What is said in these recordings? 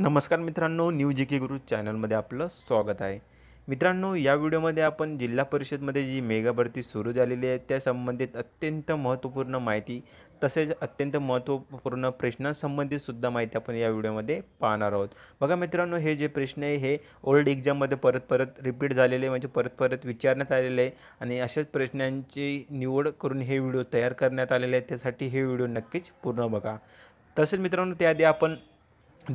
नमस्कार मित्रांनो न्यू जी के गुरु चॅनलमध्ये आपलं स्वागत आहे मित्रांनो या व्हिडिओमध्ये आपण जिल्हा परिषदमध्ये जी मेगा भरती सुरू झालेली आहे त्या संबंधित अत्यंत महत्त्वपूर्ण माहिती तसेच अत्यंत महत्त्वपूर्ण प्रश्नांसंबंधित सुद्धा माहिती आपण या व्हिडिओमध्ये पाहणार आहोत बघा मित्रांनो हे जे प्रश्न आहे हे ओल्ड एक्झाममध्ये परत परत रिपीट झालेले म्हणजे परत परत विचारण्यात आलेले आहे आणि अशाच प्रश्नांची निवड करून हे व्हिडिओ तयार करण्यात आलेले आहे त्यासाठी हे व्हिडिओ नक्कीच पूर्ण बघा तसेच मित्रांनो त्याआधी आपण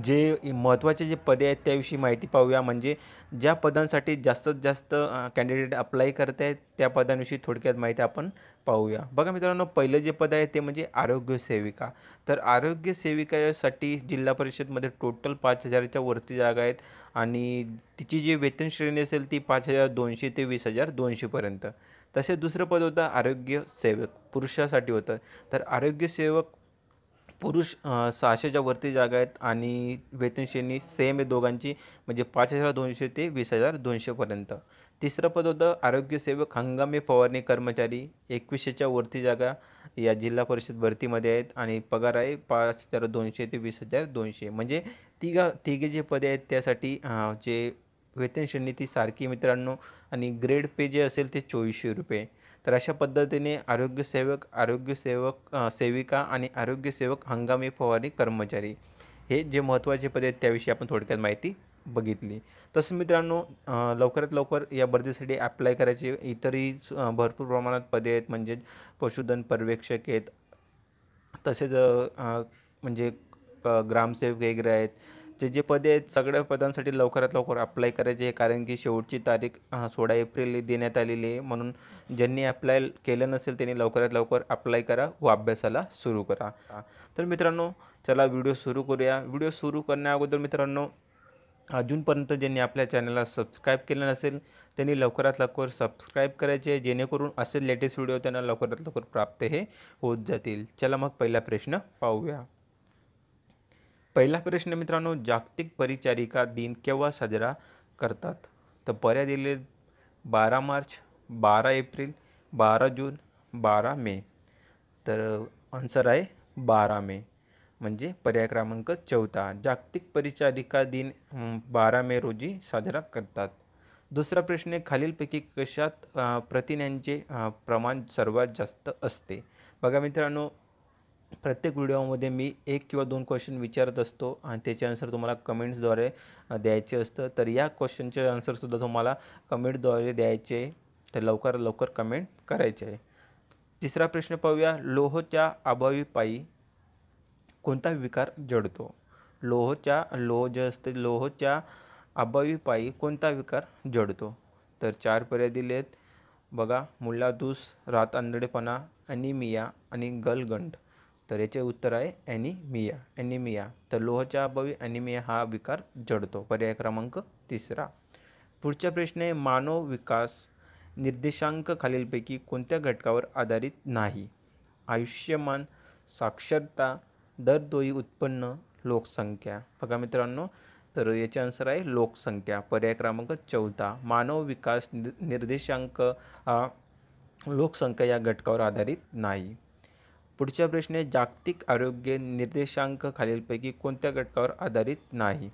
जे महत्त्वाचे जे पदे आहेत त्याविषयी माहिती पाहूया म्हणजे ज्या पदांसाठी जास्तीत जास्त कॅन्डिडेट अप्लाय करत आहेत त्या पदांविषयी थोडक्यात माहिती आपण पाहूया बघा मित्रांनो पहिलं जे पद आहे ते म्हणजे आरोग्य सेविका तर आरोग्य जिल्हा परिषदमध्ये टोटल पाच हजाराच्या वरती जागा आहेत आणि तिची जी वेतन श्रेणी असेल ती पाच हजार दोनशे ते वीस हजार दोनशेपर्यंत तसे दुसरं पद होतं आरोग्य सेवक पुरुषासाठी होतं तर आरोग्य सेवक पुरुष सहाशेच्या वरती जागा आहेत आणि वेतनश्रेणी सेम आहे दोघांची म्हणजे पाच हजार दोनशे ते वीस हजार दोनशेपर्यंत तिसरं पद होतं आरोग्यसेवक हंगामी फवारणी कर्मचारी एकवीसशेच्या वरती जागा या जिल्हा परिषद भरतीमध्ये आहेत आणि पगार आहे पाच हजार दोनशे ते वीस हजार दोनशे म्हणजे तिघा तिघे जे पदे आहेत त्यासाठी जे वेतन श्रेणी ती सारखी मित्रांनो आणि ग्रेड पे जे असेल ते चोवीसशे रुपये तर अशा पद्धतीने आरोग्यसेवक आरोग्यसेवक सेविका आणि आरोग्यसेवक हंगामी फवारणी कर्मचारी हे जे महत्त्वाचे पद आहेत त्याविषयी आपण थोडक्यात माहिती बघितली तसं मित्रांनो लवकरात लवकर या भरतीसाठी अप्लाय करायचे इतरही भरपूर प्रमाणात पदे आहेत म्हणजे पशुधन पर्यवेक्षक आहेत तसेच म्हणजे ग्रामसेवक वगैरे आहेत जे जे पदे आहेत सगळ्या पदांसाठी लवकरात लवकर अप्लाय करायचे आहे कारण की शेवटची तारीख सोळा एप्रिल देण्यात आलेली आहे म्हणून ज्यांनी अप्लाय केलं नसेल त्यांनी लवकरात लवकर अप्लाय करा व अभ्यासाला सुरू करा तर मित्रांनो चला व्हिडिओ सुरू करूया व्हिडिओ सुरू करण्या अगोदर मित्रांनो अजूनपर्यंत ज्यांनी आपल्या चॅनलला सबस्क्राईब केलं नसेल त्यांनी लवकरात लवकर सबस्क्राईब करायचे जेणेकरून असे लेटेस्ट व्हिडिओ त्यांना लवकरात लवकर प्राप्त हे होत जातील चला मग पहिला प्रश्न पाहूया पहिला प्रश्न मित्रांनो जागतिक परिचारिका दिन केव्हा साजरा करतात तर पर्याय दिले बारा मार्च बारा एप्रिल बारा जून बारा मे तर आन्सर आहे बारा मे म्हणजे पर्याय क्रमांक चौथा जागतिक परिचारिका दिन बारा मे रोजी साजरा करतात दुसरा प्रश्न खालीलपैकी कशात प्रथिन्यांचे प्रमाण सर्वात जास्त असते बघा मित्रांनो प्रत्येक व्हिडिओमध्ये मी एक किंवा दोन क्वेश्चन विचारत असतो आणि त्याचे आन्सर तुम्हाला कमेंट्सद्वारे द्यायचे असतं तर या क्वेश्चनचे आन्सरसुद्धा तुम्हाला कमेंटद्वारे द्यायचे तर लवकर लवकर कमेंट करायचे आहे तिसरा प्रश्न पाहूया लोहच्या अभावी पायी कोणता विकार जडतो लोहच्या लोह जे असते लोहच्या अभावी पायी कोणता विकार जडतो तर चार पर्याय दिले आहेत बघा मुलादूस रात आंधळेपणा अनिमिया आणि गलगंड तर याचे उत्तर आहे ॲनिमिया ॲनिमिया तर लोहच्या अभावी ॲनिमिया हा विकार जडतो पर्याय क्रमांक तिसरा पुढचा प्रश्न आहे मानव विकास निर्देशांक खालीलपैकी कोणत्या घटकावर आधारित नाही आयुष्यमान साक्षरता दर दोई उत्पन्न लोकसंख्या बघा मित्रांनो तर याचे आन्सर आहे लोकसंख्या पर्याय क्रमांक चौदा मानव विकास निर्देशांक हा लोकसंख्या या घटकावर आधारित नाही पुढचा प्रश्न आहे जागतिक आरोग्य निर्देशांक खालीलपैकी कोणत्या घटकावर आधारित नाही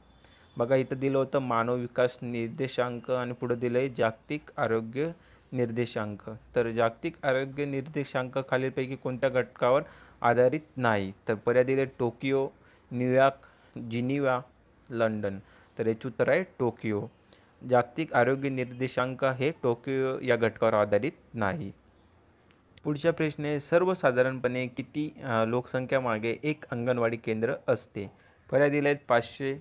बघा इथं दिलं होतं मानव विकास निर्देशांक आणि पुढं दिलं आहे जागतिक आरोग्य निर्देशांक तर जागतिक आरोग्य निर्देशांक खालीलपैकी कोणत्या घटकावर आधारित नाही तर पर्याय दिले टोकियो न्यूयॉर्क जिनिवा लंडन तर याचे उत्तर आहे टोकियो जागतिक आरोग्य निर्देशांक हे टोकियो या घटकावर आधारित नाही पुढचा प्रश्न आहे सर्वसाधारणपणे किती लोकसंख्यामागे एक अंगणवाडी केंद्र असते पर्याय दिले आहेत पाचशे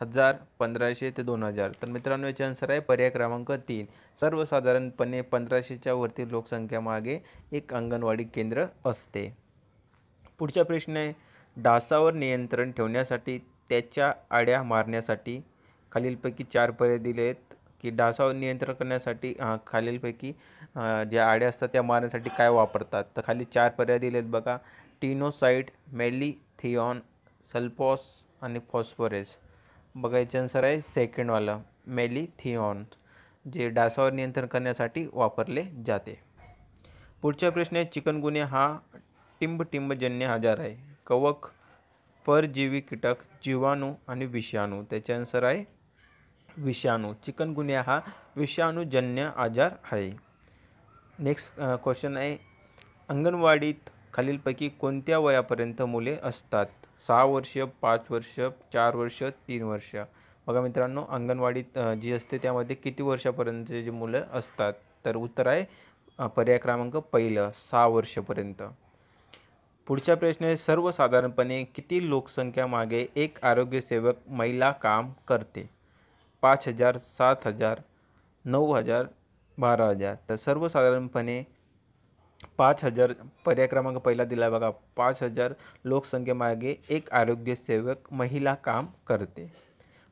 हजार पंधराशे ते दोन हजार तर मित्रांनो याचे आन्सर आहे पर्याय क्रमांक तीन सर्वसाधारणपणे पंधराशेच्या वरती लोकसंख्यामागे एक अंगणवाडी केंद्र असते पुढचा प्रश्न आहे डासावर नियंत्रण ठेवण्यासाठी त्याच्या आड्या मारण्यासाठी खालीलपैकी चार पर्याय दिले आहेत की डासावर नियंत्रण करण्यासाठी खालीलपैकी ज्या आड्या असतात त्या मारण्यासाठी काय वापरतात तर खाली चार पर्याय दिले आहेत बघा टिनोसाईट थिऑन सल्पॉस आणि फॉस्फरस बघा याचे आन्सर आहे सेकंडवालं मेलिथिऑन जे डासावर नियंत्रण करण्यासाठी वापरले जाते पुढचा प्रश्न आहे चिकनगुन्या हा टिंबटिंबजन्य आजार आहे कवक परजीवी कीटक जीवाणू आणि विषाणू त्याचे आन्सर आहे विषाणू चिकनगुनिया हा विषाणूजन्य आजार आहे नेक्स्ट क्वेश्चन आहे अंगणवाडीत खालीलपैकी कोणत्या वयापर्यंत मुले असतात सहा वर्ष पाच वर्ष चार वर्ष तीन वर्ष बघा मित्रांनो अंगणवाडीत जी असते त्यामध्ये किती वर्षापर्यंतचे जे मुलं असतात तर उत्तर आहे पर्याय क्रमांक पहिलं सहा वर्षपर्यंत पुढचा प्रश्न आहे सर्वसाधारणपणे किती लोकसंख्या मागे एक आरोग्यसेवक महिला काम करते पाच हजार सात हजार नऊ हजार बारा हजार तर सर्वसाधारणपणे पाच हजार पर्याय क्रमांक पहिला दिला बघा पाच हजार लोकसंख्येमागे एक आरोग्यसेवक महिला काम करते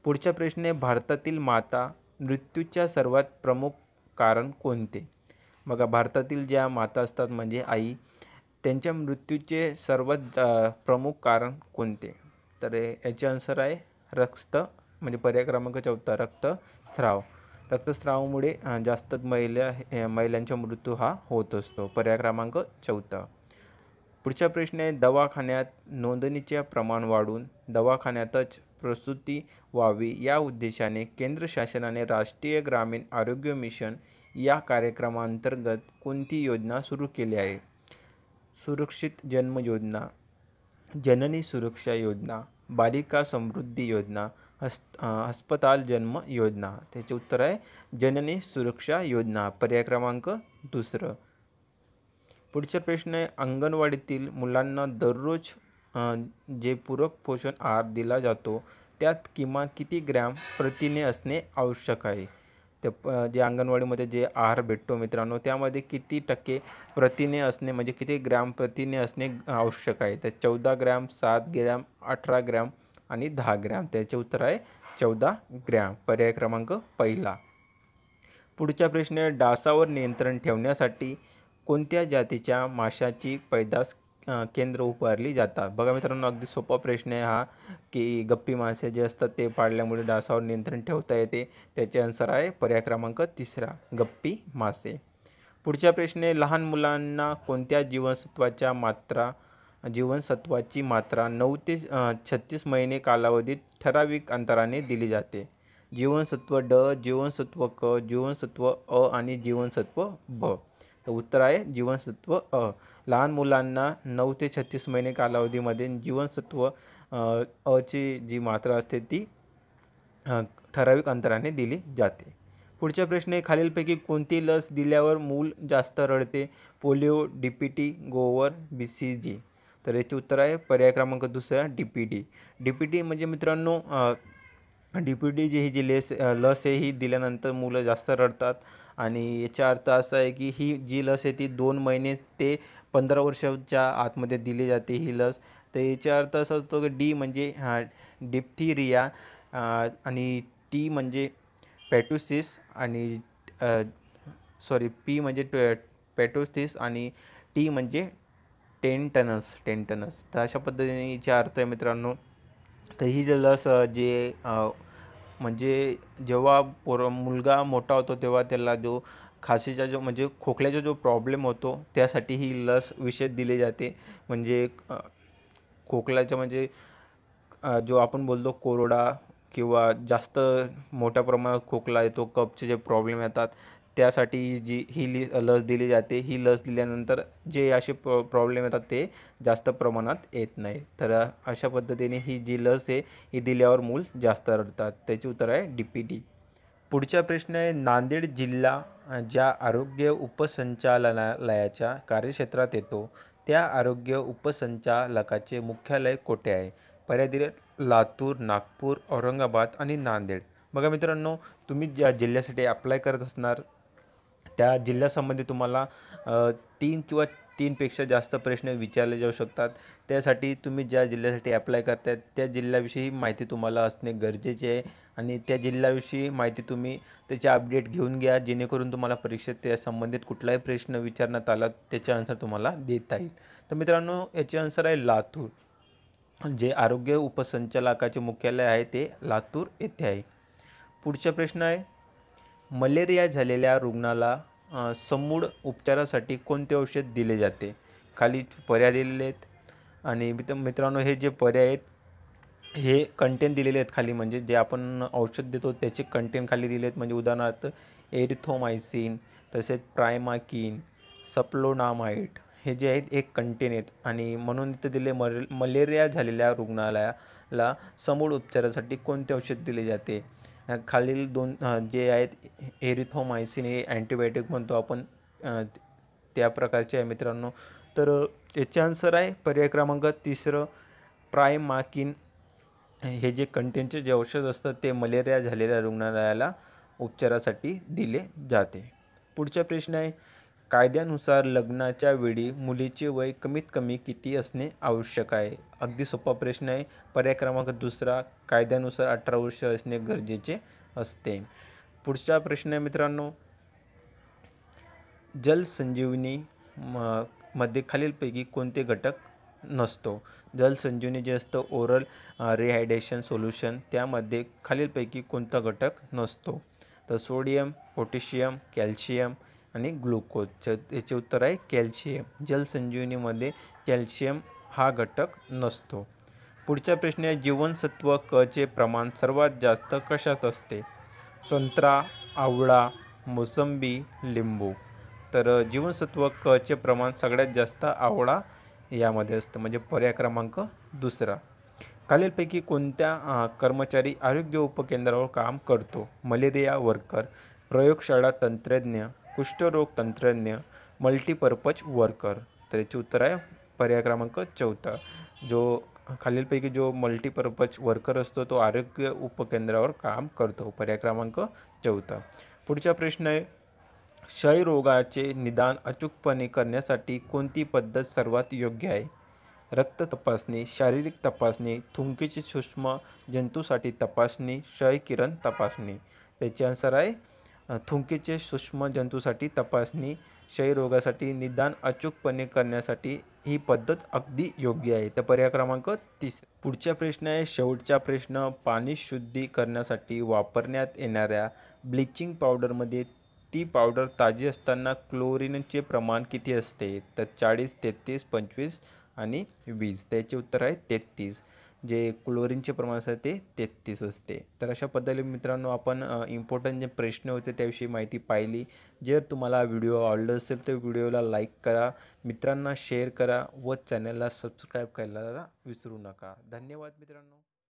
पुढचा प्रश्न आहे भारतातील माता मृत्यूच्या सर्वात प्रमुख कारण कोणते बघा भारतातील ज्या माता असतात म्हणजे आई त्यांच्या मृत्यूचे सर्वात प्रमुख कारण कोणते तर याचे आन्सर आहे रक्त म्हणजे पर्याय क्रमांक चौथा रक्तस्राव रक्तस्रावामुळे जास्त महिला महिलांचा मृत्यू हा होत असतो पर्याय क्रमांक चौथा पुढचा प्रश्न आहे दवाखान्यात नोंदणीचे प्रमाण वाढून दवाखान्यातच प्रसूती व्हावी या उद्देशाने केंद्र शासनाने राष्ट्रीय ग्रामीण आरोग्य मिशन या कार्यक्रमांतर्गत कोणती योजना सुरू केली आहे सुरक्षित जन्म योजना जननी सुरक्षा योजना बालिका समृद्धी योजना हस् हस्पताल जन्म योजना त्याचे उत्तर आहे जननी सुरक्षा योजना पर्याय क्रमांक दुसरं पुढचा प्रश्न आहे अंगणवाडीतील मुलांना दररोज जे पूरक पोषण आहार दिला जातो त्यात किमान किती ग्रॅम प्रथिने असणे आवश्यक आहे तर जे अंगणवाडीमध्ये जे आहार भेटतो मित्रांनो त्यामध्ये किती टक्के प्रथिने असणे म्हणजे किती ग्रॅम प्रथिने असणे आवश्यक आहे तर चौदा ग्रॅम सात ग्रॅम अठरा ग्रॅम आणि दहा ग्रॅम त्याचे उत्तर आहे चौदा ग्रॅम पर्याय क्रमांक पहिला पुढचा प्रश्न डासावर नियंत्रण ठेवण्यासाठी कोणत्या जातीच्या माशाची पैदास केंद्र उभारली जातात बघा मित्रांनो अगदी सोपा प्रश्न आहे हा की गप्पी मासे जे असतात ते पाळल्यामुळे डासावर नियंत्रण ठेवता येते त्याचे आन्सर आहे पर्याय क्रमांक तिसरा गप्पी मासे पुढचा प्रश्न लहान मुलांना कोणत्या जीवनसत्वाच्या मात्रा जीवनसत्वाची मात्रा नऊ ते छत्तीस महिने कालावधीत ठराविक अंतराने दिली जाते जीवनसत्व ड जीवनसत्व क जीवनसत्व अ आणि जीवनसत्व ब तर उत्तर आहे जीवनसत्व अ लहान मुलांना नऊ ते छत्तीस महिने कालावधीमध्ये जीवनसत्व अची जी मात्रा असते ती ठराविक अंतराने दिली जाते पुढचा प्रश्न आहे खालीलपैकी कोणती लस दिल्यावर मूल जास्त रडते पोलिओ डी पी टी गोवर बी सी जी तर याचे उत्तर आहे पर्याय क्रमांक दुसरा D P D D P D म्हणजे मित्रांनो डी पी डी जी ही जी लेस लस आहे ही दिल्यानंतर मुलं जास्त रडतात आणि याचा अर्थ असा आहे की ही जी लस आहे ती दोन महिने ते पंधरा वर्षाच्या आतमध्ये दिली जाते ही लस तर याचा अर्थ असा असतो की डी म्हणजे डिप्थिरिया आणि टी म्हणजे पॅटोसिस आणि सॉरी पी म्हणजे पॅटोसिस आणि टी म्हणजे टेंटनस टेंटनस तर अशा पद्धतीने याचे अर्थ आहे मित्रांनो तर ही लस जे म्हणजे जेव्हा पोर मुलगा मोठा होतो तेव्हा त्याला जो खासीचा जो म्हणजे खोकल्याचा जो प्रॉब्लेम होतो त्यासाठी ही लस विशेष दिली जाते म्हणजे खोकल्याचं म्हणजे जो आपण बोलतो कोरडा किंवा जास्त मोठ्या प्रमाणात खोकला येतो कपचे जे प्रॉब्लेम येतात त्यासाठी जी ही लि लस दिली जाते ही लस दिल्यानंतर जे असे प्रॉ प्रॉब्लेम येतात ते जास्त प्रमाणात येत नाही तर अशा पद्धतीने ही जी लस आहे ही दिल्यावर मूल जास्त रडतात त्याचे उत्तर आहे डी पी डी पुढचा प्रश्न आहे नांदेड जिल्हा ज्या आरोग्य उपसंचालनालयाच्या कार्यक्षेत्रात येतो त्या आरोग्य उपसंचालकाचे मुख्यालय कोठे आहे पर्याय दिले लातूर नागपूर औरंगाबाद आणि नांदेड बघा मित्रांनो तुम्ही ज्या जिल्ह्यासाठी अप्लाय करत असणार त्या जिल्ह्यासंबंधी तुम्हाला तीन किंवा तीनपेक्षा जास्त प्रश्न विचारले जाऊ शकतात त्यासाठी तुम्ही ज्या जिल्ह्यासाठी ॲप्लाय करताय त्या जिल्ह्याविषयी माहिती तुम्हाला असणे गरजेचे आहे आणि त्या जिल्ह्याविषयी माहिती तुम्ही त्याचे अपडेट घेऊन घ्या जेणेकरून तुम्हाला परीक्षेत त्या संबंधित कुठलाही प्रश्न विचारण्यात आला त्याचे आन्सर तुम्हाला देता येईल तर मित्रांनो याचे आन्सर आहे लातूर जे आरोग्य उपसंचालकाचे मुख्यालय आहे ते लातूर येथे आहे पुढचा प्रश्न आहे मलेरिया झालेल्या रुग्णाला समूळ उपचारासाठी कोणते औषध दिले जाते खाली पर्याय दिलेले आहेत आणि मित्र मित्रांनो हे जे पर्याय आहेत हे कंटेन दिलेले आहेत खाली म्हणजे जे आपण औषध देतो त्याचे कंटेन खाली दिले आहेत म्हणजे उदाहरणार्थ एरिथोमायसिन तसेच प्रायमाकिन सप्लोनामाइट हे जे आहेत एक कंटेन आहेत आणि म्हणून इथं दिले मल मलेरिया झालेल्या रुग्णालयाला समूळ उपचारासाठी कोणते औषध दिले जाते खालील दोन जे आहेत एरिथोमायसिन हे अँटीबायोटिक म्हणतो आपण त्या प्रकारचे आहे मित्रांनो तर याचे आन्सर आहे पर्याय क्रमांक तिसरं प्रायमाकिन हे जे कंटेनचे जे औषध असतं ते मलेरिया झालेल्या रुग्णालयाला उपचारासाठी दिले जाते पुढचा प्रश्न आहे कायद्यानुसार लग्नाच्या वेळी मुलीचे वय कमीत कमी किती असणे आवश्यक आहे अगदी सोपा प्रश्न आहे पर्याय क्रमांक दुसरा कायद्यानुसार अठरा वर्ष असणे गरजेचे असते पुढचा प्रश्न आहे मित्रांनो जलसंजीवनी म मध्ये खालीलपैकी कोणते घटक नसतो जलसंजीवनी जे असतं ओरल रिहायड्रेशन सोल्युशन त्यामध्ये खालीलपैकी कोणता घटक नसतो तर सोडियम पोटॅशियम कॅल्शियम आणि ग्लुकोज याचे उत्तर आहे कॅल्शियम जलसंजीवनीमध्ये कॅल्शियम हा घटक नसतो पुढचा प्रश्न आहे जीवनसत्व क चे प्रमाण सर्वात जास्त कशात असते संत्रा आवळा मोसंबी लिंबू तर जीवनसत्व क चे प्रमाण सगळ्यात जास्त आवळा यामध्ये असतं म्हणजे पर्याय क्रमांक दुसरा खालीलपैकी कोणत्या कर्मचारी आरोग्य उपकेंद्रावर काम करतो मलेरिया वर्कर प्रयोगशाळा तंत्रज्ञ कुष्ठरोग तंत्रज्ञ मल्टीपर्पज वर्कर तर याचे उत्तर आहे पर्याय क्रमांक चौथा जो खालीलपैकी जो मल्टीपर्पज वर्कर असतो तो आरोग्य उपकेंद्रावर काम करतो पर्याय क्रमांक चौथा पुढचा प्रश्न आहे क्षयरोगाचे निदान अचूकपणे करण्यासाठी कोणती पद्धत सर्वात योग्य आहे रक्त तपासणी शारीरिक तपासणी थुंकीची सूक्ष्म जंतूसाठी तपासणी क्षय किरण तपासणी त्याचे आन्सर आहे थुंकीचे सूक्ष्म जंतूसाठी तपासणी, क्षयरोगासाठी निदान अचूकपणे करण्यासाठी ही पद्धत अगदी योग्य आहे. तर पर्याय क्रमांक तीस. पुढचा प्रश्न आहे शेवटचा प्रश्न. पाणी शुद्धी करण्यासाठी वापरण्यात येणाऱ्या ब्लिचिंग पावडरमध्ये ती पावडर ताजी असताना क्लोरीनचे प्रमाण किती असते? तर चाळीस, तेहतीस, पंचवीस आणि वीस. त्याचे उत्तर आहे तेहतीस. जे क्लोरीनचे प्रमाण असते ते तेहतीस असते तर अशा पद्धतीने मित्रांनो आपण इम्पॉर्टंट जे प्रश्न होते त्याविषयी माहिती पाहिली जर तुम्हाला व्हिडिओ आवडला असेल तर व्हिडिओला लाईक करा मित्रांना शेअर करा व चॅनलला सबस्क्राईब करायला विसरू नका धन्यवाद मित्रांनो